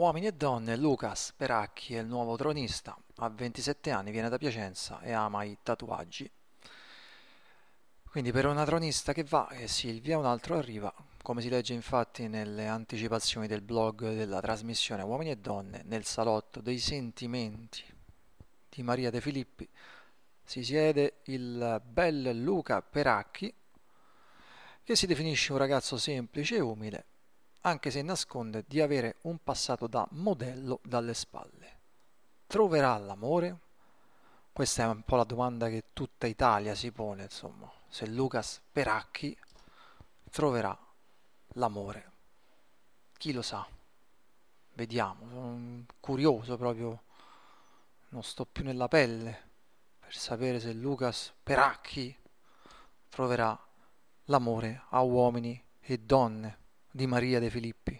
Uomini e donne, Lucas Peracchi è il nuovo tronista, ha 27 anni, viene da Piacenza e ama i tatuaggi. Quindi per una tronista che va e eh, Silvia un altro arriva, come si legge infatti nelle anticipazioni del blog della trasmissione Uomini e donne nel salotto dei sentimenti di Maria De Filippi, si siede il bel Luca Peracchi che si definisce un ragazzo semplice e umile anche se nasconde di avere un passato da modello dalle spalle. Troverà l'amore? Questa è un po' la domanda che tutta Italia si pone, insomma, se Lucas Peracchi troverà l'amore. Chi lo sa? Vediamo, sono curioso proprio, non sto più nella pelle per sapere se Lucas Peracchi troverà l'amore a uomini e donne di Maria De Filippi.